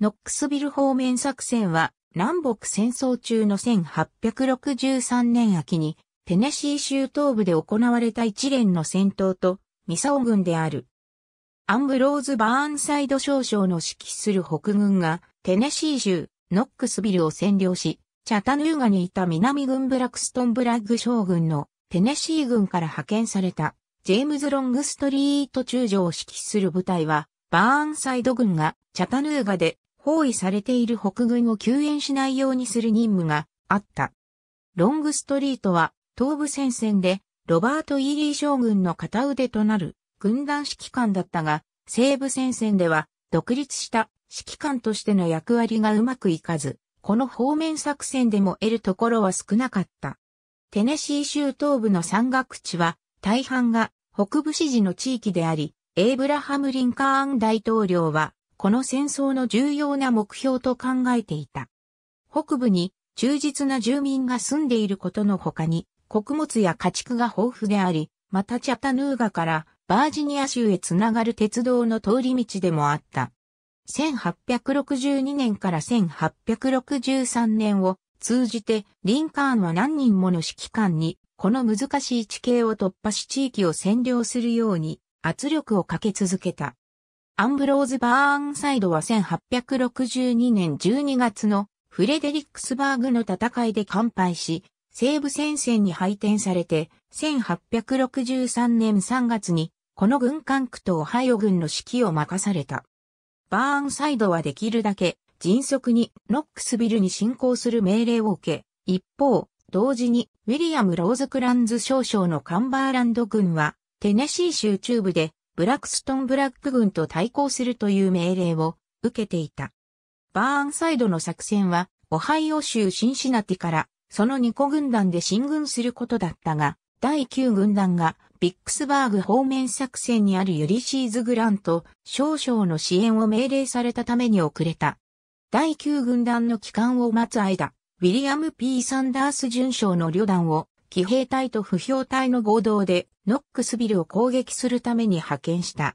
ノックスビル方面作戦は南北戦争中の1863年秋にテネシー州東部で行われた一連の戦闘とミサオ軍である。アンブローズ・バーンサイド少将の指揮する北軍がテネシー州ノックスビルを占領し、チャタヌーガにいた南軍ブラクストンブラッグ将軍のテネシー軍から派遣されたジェームズ・ロングストリート中将を指揮する部隊はバーンサイド軍がチャタヌーガで包囲されている北軍を救援しないようにする任務があった。ロングストリートは東部戦線でロバート・イーリー将軍の片腕となる軍団指揮官だったが、西部戦線では独立した指揮官としての役割がうまくいかず、この方面作戦でも得るところは少なかった。テネシー州東部の山岳地は大半が北部支持の地域であり、エイブラハム・リンカーン大統領はこの戦争の重要な目標と考えていた。北部に忠実な住民が住んでいることの他に、穀物や家畜が豊富であり、またチャタヌーガからバージニア州へつながる鉄道の通り道でもあった。1862年から1863年を通じてリンカーンは何人もの指揮官にこの難しい地形を突破し地域を占領するように圧力をかけ続けた。アンブローズ・バーンサイドは1862年12月のフレデリックスバーグの戦いで完敗し、西部戦線に配点されて、1863年3月に、この軍管区とオハイオ軍の指揮を任された。バーンサイドはできるだけ迅速にノックスビルに進行する命令を受け、一方、同時にウィリアム・ローズクランズ少将のカンバーランド軍は、テネシー州中部でブラックストンブラック軍と対抗するという命令を受けていた。バーンサイドの作戦は、オハイオ州シンシナティから、その2個軍団で進軍することだったが、第9軍団が、ビックスバーグ方面作戦にあるユリシーズ・グラント少々の支援を命令されたために遅れた。第9軍団の帰還を待つ間、ウィリアム・ P・ サンダース准将の旅団を騎兵隊と不評隊の合同でノックスビルを攻撃するために派遣した。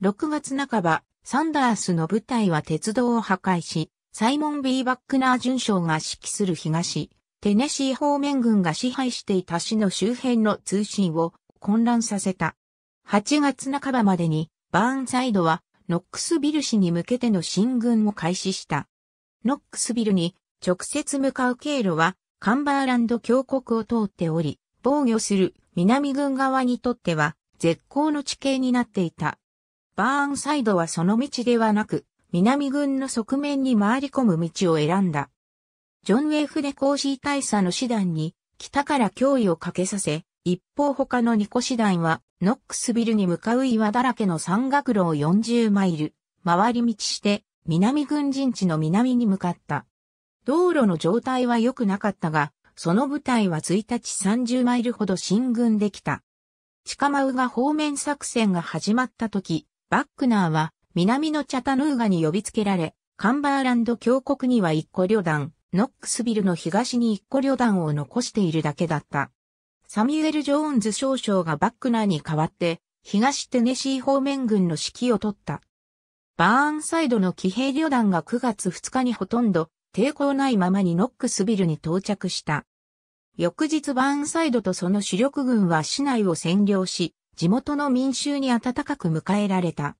6月半ば、サンダースの部隊は鉄道を破壊し、サイモン・ B・ バックナー巡将が指揮する東、テネシー方面軍が支配していた市の周辺の通信を混乱させた。8月半ばまでに、バーンサイドは、ノックスビル市に向けての進軍を開始した。ノックスビルに直接向かう経路は、カンバーランド峡谷を通っており、防御する南軍側にとっては絶好の地形になっていた。バーンサイドはその道ではなく、南軍の側面に回り込む道を選んだ。ジョン・ウェフでコーシー大佐の師団に北から脅威をかけさせ、一方他の二個師団はノックスビルに向かう岩だらけの山岳路を40マイル、回り道して南軍陣地の南に向かった。道路の状態は良くなかったが、その部隊は1日30マイルほど進軍できた。近間が方面作戦が始まった時、バックナーは南のチャタヌーガに呼びつけられ、カンバーランド峡谷には一個旅団、ノックスビルの東に一個旅団を残しているだけだった。サミュエル・ジョーンズ少将がバックナーに代わって、東テネシー方面軍の指揮を取った。バーンサイドの騎兵旅団が9月2日にほとんど抵抗ないままにノックスビルに到着した。翌日バーンサイドとその主力軍は市内を占領し、地元の民衆に温かく迎えられた。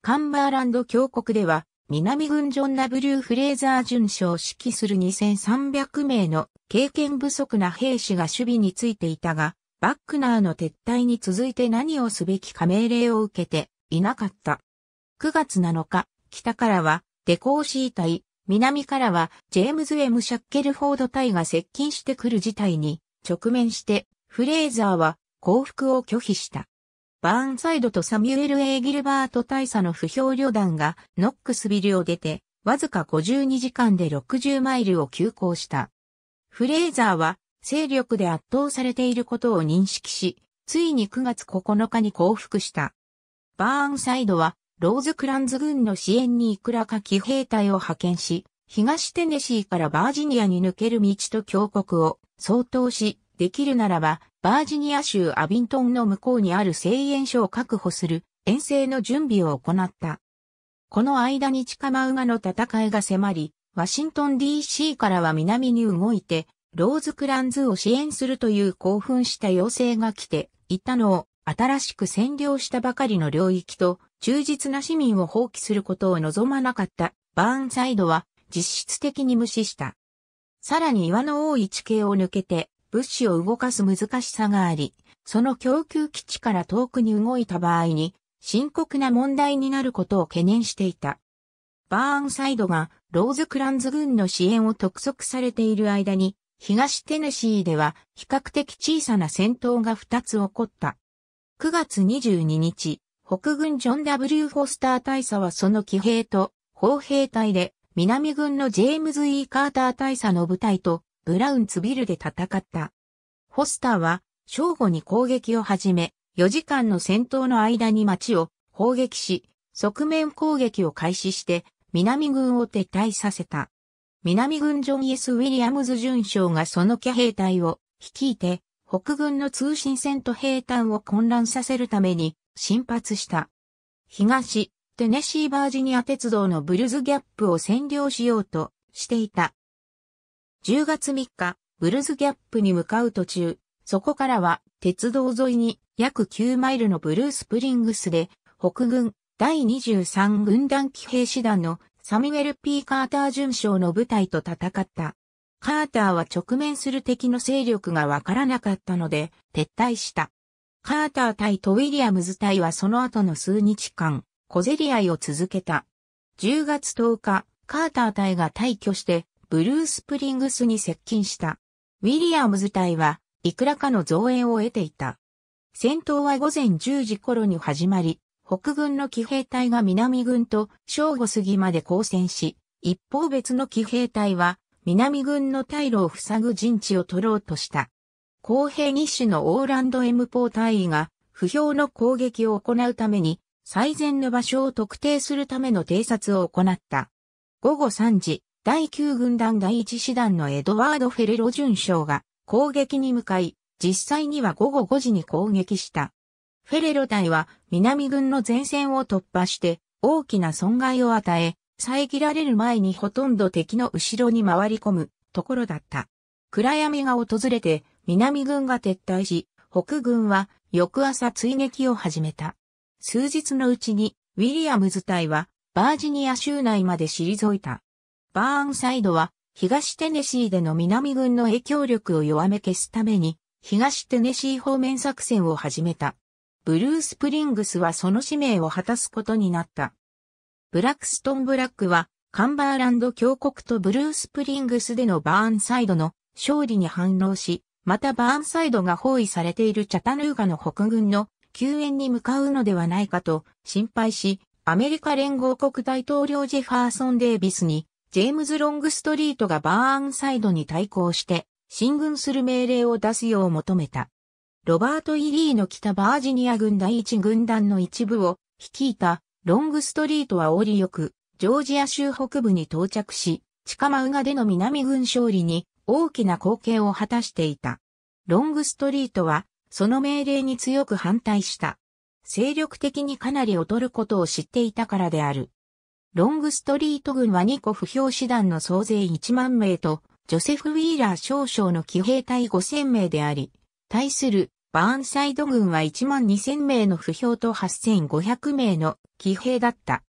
カンバーランド峡谷では、南軍ジョン・ブリュー・フレーザー巡将指揮する2300名の経験不足な兵士が守備についていたが、バックナーの撤退に続いて何をすべきか命令を受けていなかった。9月7日、北からは、デコーシー隊、南からはジェームズ・エム・シャッケルフォード隊が接近してくる事態に直面してフレーザーは降伏を拒否した。バーンサイドとサミュエル・エー・ギルバート大佐の不評旅団がノックスビルを出てわずか52時間で60マイルを急行した。フレーザーは勢力で圧倒されていることを認識し、ついに9月9日に降伏した。バーンサイドはローズクランズ軍の支援にいくらか騎兵隊を派遣し、東テネシーからバージニアに抜ける道と峡谷を相当し、できるならば、バージニア州アビントンの向こうにある製塩所を確保する遠征の準備を行った。この間に近カマウガの戦いが迫り、ワシントン DC からは南に動いて、ローズクランズを支援するという興奮した要請が来て、いたのを新しく占領したばかりの領域と忠実な市民を放棄することを望まなかったバーンサイドは実質的に無視した。さらに岩の多い地形を抜けて物資を動かす難しさがあり、その供給基地から遠くに動いた場合に深刻な問題になることを懸念していた。バーンサイドがローズクランズ軍の支援を督促されている間に、東テネシーでは比較的小さな戦闘が2つ起こった。9月22日、北軍ジョン・ W・ フォスター大佐はその騎兵と砲兵隊で、南軍のジェームズ・ E・ カーター大佐の部隊とブラウンツビルで戦った。フォスターは正午に攻撃を始め、4時間の戦闘の間に町を砲撃し、側面攻撃を開始して、南軍を撤退させた。南軍ジョン・イエス・ウィリアムズ准将がその騎兵隊を率いて、北軍の通信戦と兵隊を混乱させるために、進発した。東、テネシーバージニア鉄道のブルズギャップを占領しようとしていた。10月3日、ブルズギャップに向かう途中、そこからは鉄道沿いに約9マイルのブルースプリングスで北軍第23軍団騎兵師団のサミュエル・ P・ カーター准将の部隊と戦った。カーターは直面する敵の勢力がわからなかったので撤退した。カーター対とウィリアムズ対はその後の数日間、小競り合いを続けた。10月10日、カーター隊が退去して、ブルースプリングスに接近した。ウィリアムズ隊は、いくらかの増援を得ていた。戦闘は午前10時頃に始まり、北軍の騎兵隊が南軍と正午過ぎまで交戦し、一方別の騎兵隊は、南軍の退路を塞ぐ陣地を取ろうとした。公平日誌のオーランド M ポ隊員が、不評の攻撃を行うために、最善の場所を特定するための偵察を行った。午後3時、第9軍団第1師団のエドワード・フェレロ准将が攻撃に向かい、実際には午後5時に攻撃した。フェレロ隊は南軍の前線を突破して大きな損害を与え、遮られる前にほとんど敵の後ろに回り込むところだった。暗闇が訪れて南軍が撤退し、北軍は翌朝追撃を始めた。数日のうちにウィリアムズ隊はバージニア州内まで退いた。バーンサイドは東テネシーでの南軍の影響力を弱め消すために東テネシー方面作戦を始めた。ブルース・プリングスはその使命を果たすことになった。ブラックストン・ブラックはカンバーランド峡谷とブルース・プリングスでのバーンサイドの勝利に反応し、またバーンサイドが包囲されているチャタヌーガの北軍の救援に向かうのではないかと心配し、アメリカ連合国大統領ジェファーソン・デイビスに、ジェームズ・ロングストリートがバーンサイドに対抗して、進軍する命令を出すよう求めた。ロバート・イリーの北バージニア軍第一軍団の一部を率いたロングストリートは折よく、ジョージア州北部に到着し、チカマウガでの南軍勝利に大きな貢献を果たしていた。ロングストリートは、その命令に強く反対した。精力的にかなり劣ることを知っていたからである。ロングストリート軍は2個不評師団の総勢1万名と、ジョセフ・ウィーラー少将の騎兵隊5000名であり、対するバーンサイド軍は1万2000名の不評と8500名の騎兵だった。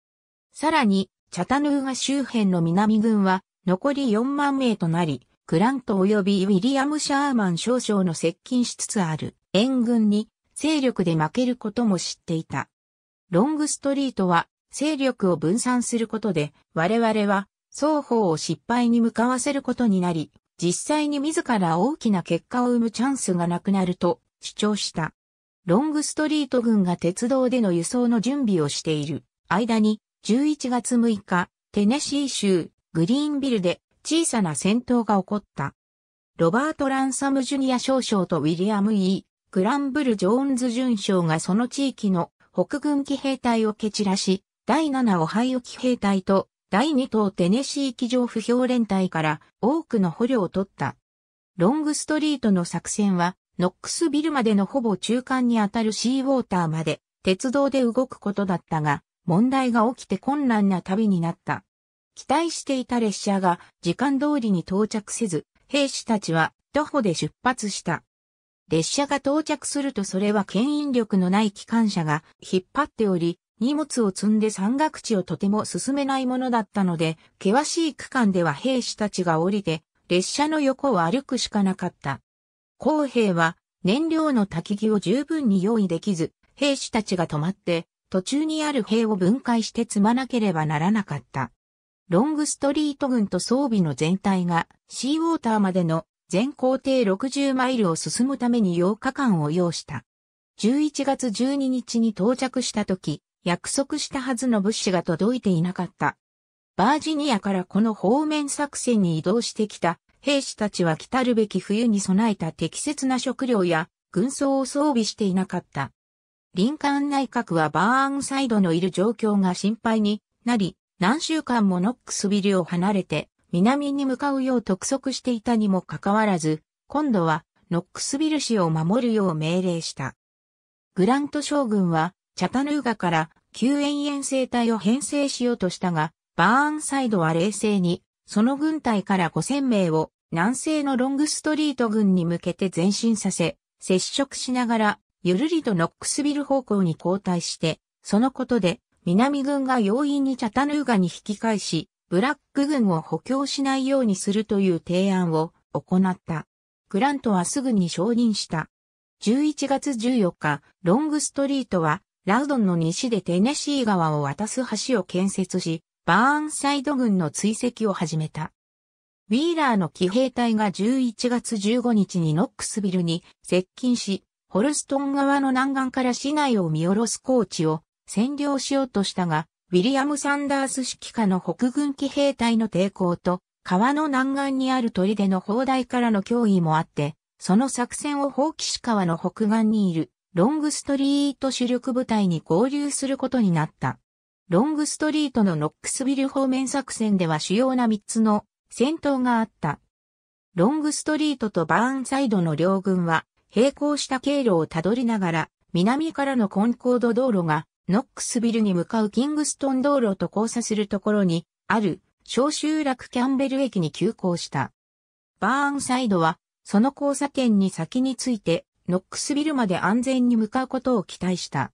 さらに、チャタヌーガ周辺の南軍は残り4万名となり、グラント及びウィリアム・シャーマン少将の接近しつつある援軍に勢力で負けることも知っていた。ロングストリートは勢力を分散することで我々は双方を失敗に向かわせることになり、実際に自ら大きな結果を生むチャンスがなくなると主張した。ロングストリート軍が鉄道での輸送の準備をしている間に11月6日、テネシー州グリーンビルで小さな戦闘が起こった。ロバート・ランサム・ジュニア少将とウィリアム・ E・ グランブル・ジョーンズ准将がその地域の北軍騎兵隊を蹴散らし、第7オハイオ騎兵隊と第2等テネシー騎乗不評連隊から多くの捕虜を取った。ロングストリートの作戦は、ノックスビルまでのほぼ中間にあたるシーウォーターまで鉄道で動くことだったが、問題が起きて困難な旅になった。期待していた列車が時間通りに到着せず、兵士たちは徒歩で出発した。列車が到着するとそれは牽引力のない機関車が引っ張っており、荷物を積んで山岳地をとても進めないものだったので、険しい区間では兵士たちが降りて、列車の横を歩くしかなかった。公兵は燃料の焚き木を十分に用意できず、兵士たちが止まって、途中にある兵を分解して積まなければならなかった。ロングストリート軍と装備の全体がシーウォーターまでの全行程60マイルを進むために8日間を要した。11月12日に到着した時、約束したはずの物資が届いていなかった。バージニアからこの方面作戦に移動してきた兵士たちは来たるべき冬に備えた適切な食料や軍装を装備していなかった。リン内閣はバーンサイドのいる状況が心配になり、何週間もノックスビルを離れて南に向かうよう督促していたにもかかわらず、今度はノックスビル市を守るよう命令した。グラント将軍はチャタヌーガから救援遠征隊を編成しようとしたが、バーンサイドは冷静に、その軍隊から5000名を南西のロングストリート軍に向けて前進させ、接触しながら、ゆるりとノックスビル方向に後退して、そのことで南軍が容易にチャタヌーガに引き返し、ブラック軍を補強しないようにするという提案を行った。グラントはすぐに承認した。11月14日、ロングストリートは、ラウドンの西でテネシー川を渡す橋を建設し、バーンサイド軍の追跡を始めた。ウィーラーの騎兵隊が11月15日にノックスビルに接近し、ホルストン側の南岸から市内を見下ろす高地を占領しようとしたが、ウィリアム・サンダース指揮下の北軍騎兵隊の抵抗と、川の南岸にある砦の砲台からの脅威もあって、その作戦を放棄し川の北岸にいるロングストリート主力部隊に合流することになった。ロングストリートのノックスビル方面作戦では主要な3つの戦闘があった。ロングストリートとバーンサイドの両軍は並行した経路をたどりながら南からのコンコード道路がノックスビルに向かうキングストン道路と交差するところに、ある、小集落キャンベル駅に急行した。バーンサイドは、その交差点に先について、ノックスビルまで安全に向かうことを期待した。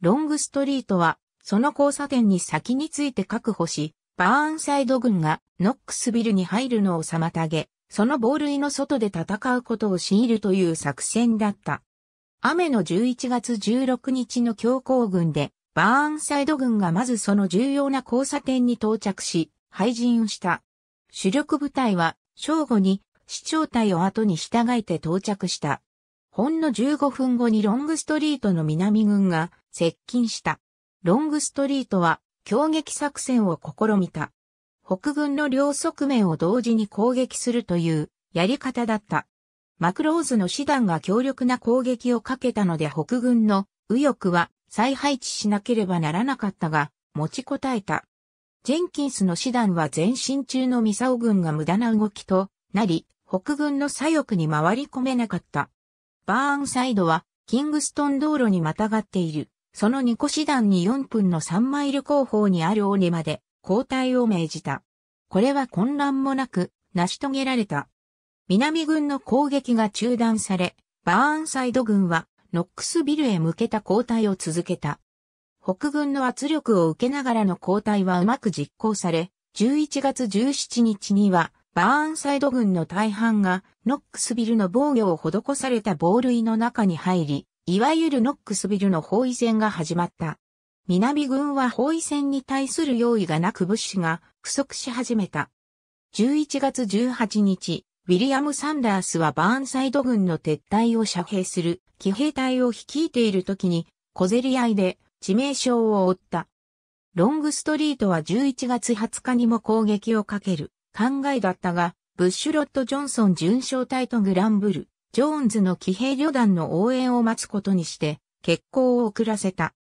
ロングストリートは、その交差点に先について確保し、バーンサイド軍がノックスビルに入るのを妨げ、その防類の外で戦うことを強いるという作戦だった。雨の11月16日の強行軍で、バーンサイド軍がまずその重要な交差点に到着し、廃人をした。主力部隊は、正午に、市長隊を後に従えて到着した。ほんの15分後にロングストリートの南軍が接近した。ロングストリートは、強撃作戦を試みた。北軍の両側面を同時に攻撃するというやり方だった。マクローズの師団が強力な攻撃をかけたので北軍の右翼は再配置しなければならなかったが、持ちこたえた。ジェンキンスの師団は前進中のミサオ軍が無駄な動きとなり、北軍の左翼に回り込めなかった。バーンサイドは、キングストン道路にまたがっている。その2個師団に4分の3マイル後方にある尾根まで交代を命じた。これは混乱もなく成し遂げられた。南軍の攻撃が中断され、バーンサイド軍はノックスビルへ向けた交代を続けた。北軍の圧力を受けながらの交代はうまく実行され、11月17日には、バーンサイド軍の大半が、ノックスビルの防御を施された防塁の中に入り、いわゆるノックスビルの包囲戦が始まった。南軍は包囲戦に対する用意がなく物資が不足し始めた。11月18日、ウィリアム・サンダースはバーンサイド軍の撤退を遮蔽する騎兵隊を率いている時に小競り合いで致命傷を負った。ロングストリートは11月20日にも攻撃をかける考えだったが、ブッシュロット・ジョンソン巡将隊とグランブル、ジョーンズの騎兵旅団の応援を待つことにして、決行を遅らせた。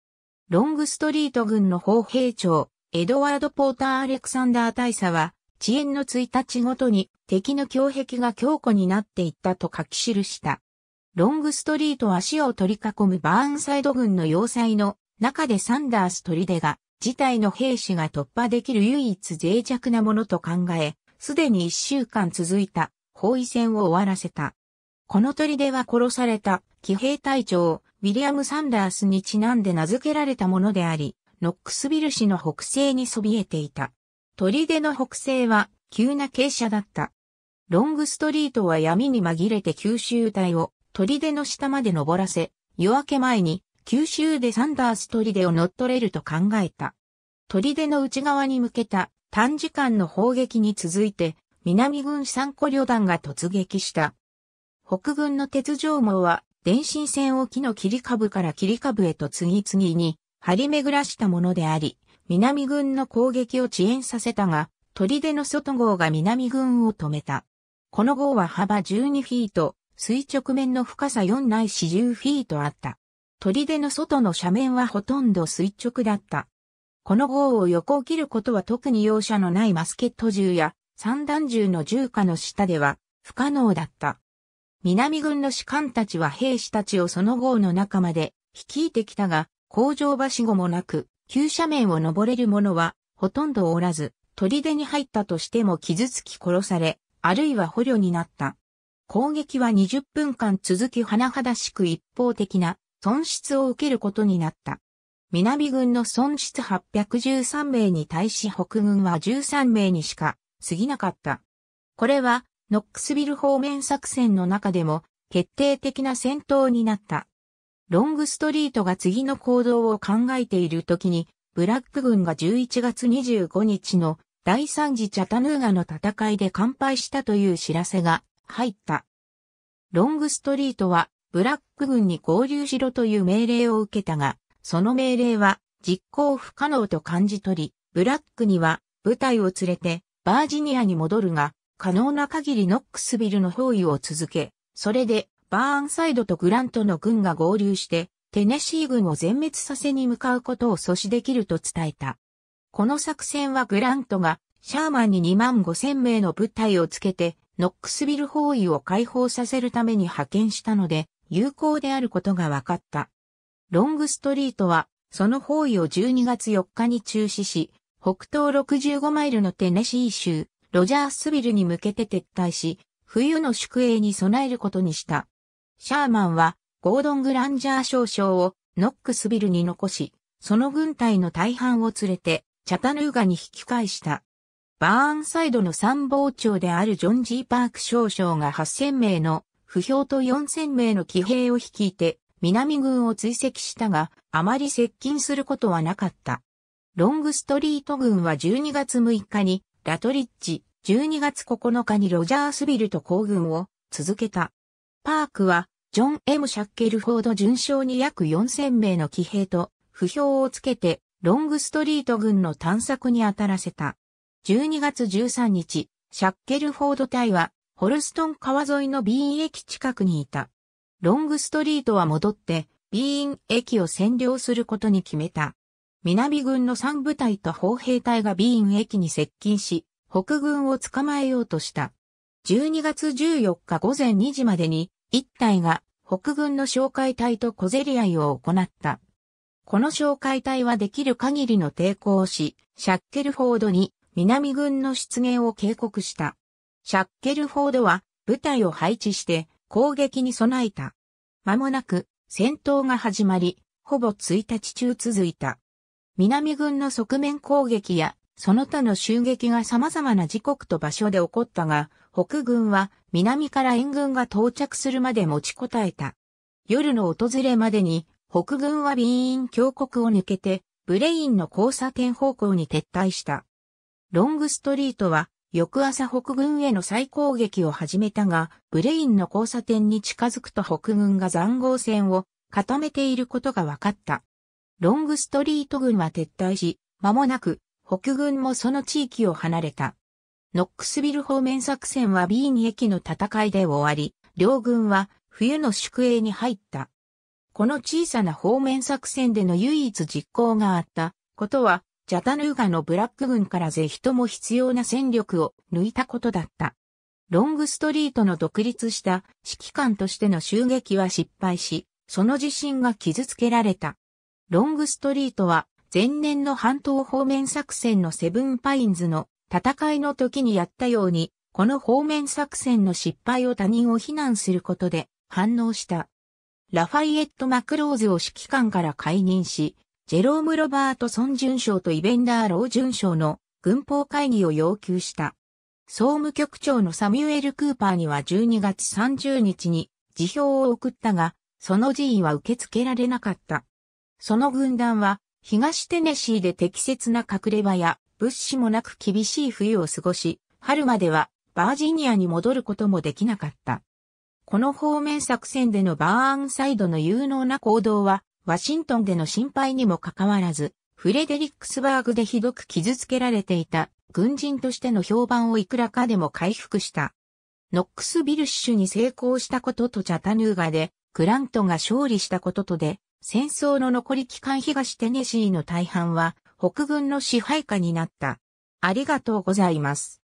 ロングストリート軍の砲兵長、エドワード・ポーター・アレクサンダー大佐は、遅延の1日ごとに敵の胸壁が強固になっていったと書き記した。ロングストリート足を取り囲むバーンサイド軍の要塞の中でサンダース出が事態の兵士が突破できる唯一脆弱なものと考え、すでに一週間続いた包囲戦を終わらせた。この出は殺された騎兵隊長ウィリアム・サンダースにちなんで名付けられたものであり、ノックスビル市の北西にそびえていた。砦の北西は急な傾斜だった。ロングストリートは闇に紛れて九州隊を砦の下まで登らせ、夜明け前に九州でサンダース砦を乗っ取れると考えた。砦の内側に向けた短時間の砲撃に続いて、南軍三考旅団が突撃した。北軍の鉄条網は、電信線を木の切り株から切り株へと次々に張り巡らしたものであり、南軍の攻撃を遅延させたが、砦の外号が南軍を止めた。この号は幅12フィート、垂直面の深さ4ないし0フィートあった。砦の外の斜面はほとんど垂直だった。この号を横を切ることは特に容赦のないマスケット銃や三段銃の銃火の下では不可能だった。南軍の士官たちは兵士たちをその号の中まで率いてきたが、工場橋しごもなく、急斜面を登れる者はほとんどおらず、砦に入ったとしても傷つき殺され、あるいは捕虜になった。攻撃は20分間続き甚だしく一方的な損失を受けることになった。南軍の損失813名に対し北軍は13名にしか過ぎなかった。これはノックスビル方面作戦の中でも決定的な戦闘になった。ロングストリートが次の行動を考えている時に、ブラック軍が11月25日の第三次チャタヌーガの戦いで完敗したという知らせが入った。ロングストリートはブラック軍に合流しろという命令を受けたが、その命令は実行不可能と感じ取り、ブラックには部隊を連れてバージニアに戻るが、可能な限りノックスビルの包囲を続け、それでバーンサイドとグラントの軍が合流して、テネシー軍を全滅させに向かうことを阻止できると伝えた。この作戦はグラントがシャーマンに2万5千名の部隊をつけてノックスビル包囲を解放させるために派遣したので有効であることが分かった。ロングストリートはその包囲を12月4日に中止し、北東65マイルのテネシー州、ロジャースビルに向けて撤退し、冬の宿営に備えることにした。シャーマンは、ゴードン・グランジャー少将をノックスビルに残し、その軍隊の大半を連れて、チャタヌーガに引き返した。バーンサイドの参謀長であるジョン・ジー・パーク少将が8000名の不評と4000名の騎兵を率いて南軍を追跡したが、あまり接近することはなかった。ロングストリート軍は12月6日にラトリッジ、12月9日にロジャースビルと行軍を続けた。パークはジョン・ M・ シャッケルフォード巡将に約4000名の騎兵と不評をつけてロングストリート軍の探索に当たらせた。12月13日、シャッケルフォード隊は、ホルストン川沿いのビーン駅近くにいた。ロングストリートは戻って、ビーン駅を占領することに決めた。南軍の3部隊と砲兵隊がビーン駅に接近し、北軍を捕まえようとした。12月14日午前2時までに、1隊が北軍の哨戒隊と小競り合いを行った。この哨戒隊はできる限りの抵抗をし、シャッケルフォードに南軍の出現を警告した。シャッケルフォードは部隊を配置して攻撃に備えた。間もなく戦闘が始まり、ほぼ1日中続いた。南軍の側面攻撃やその他の襲撃が様々な時刻と場所で起こったが、北軍は南から援軍が到着するまで持ちこたえた。夜の訪れまでに北軍はビーン峡谷を抜けて、ブレインの交差点方向に撤退した。ロングストリートは、翌朝北軍への再攻撃を始めたが、ブレインの交差点に近づくと北軍が残壕戦を固めていることが分かった。ロングストリート軍は撤退し、間もなく北軍もその地域を離れた。ノックスビル方面作戦はビーン駅の戦いで終わり、両軍は冬の宿営に入った。この小さな方面作戦での唯一実行があったことは、ジャタヌーガのブラック軍からぜひとも必要な戦力を抜いたことだった。ロングストリートの独立した指揮官としての襲撃は失敗し、その自信が傷つけられた。ロングストリートは前年の半島方面作戦のセブンパインズの戦いの時にやったように、この方面作戦の失敗を他人を非難することで反応した。ラファイエット・マクローズを指揮官から解任し、ジェローム・ロバートソン巡将とイベンダー・ロー巡将の軍法会議を要求した。総務局長のサミュエル・クーパーには12月30日に辞表を送ったが、その辞意は受け付けられなかった。その軍団は、東テネシーで適切な隠れ場や物資もなく厳しい冬を過ごし、春まではバージニアに戻ることもできなかった。この方面作戦でのバーンサイドの有能な行動は、ワシントンでの心配にもかかわらず、フレデリックスバーグでひどく傷つけられていた軍人としての評判をいくらかでも回復した。ノックスビルッシュに成功したこととチャタヌーガで、グラントが勝利したこととで、戦争の残り期間東テネシーの大半は北軍の支配下になった。ありがとうございます。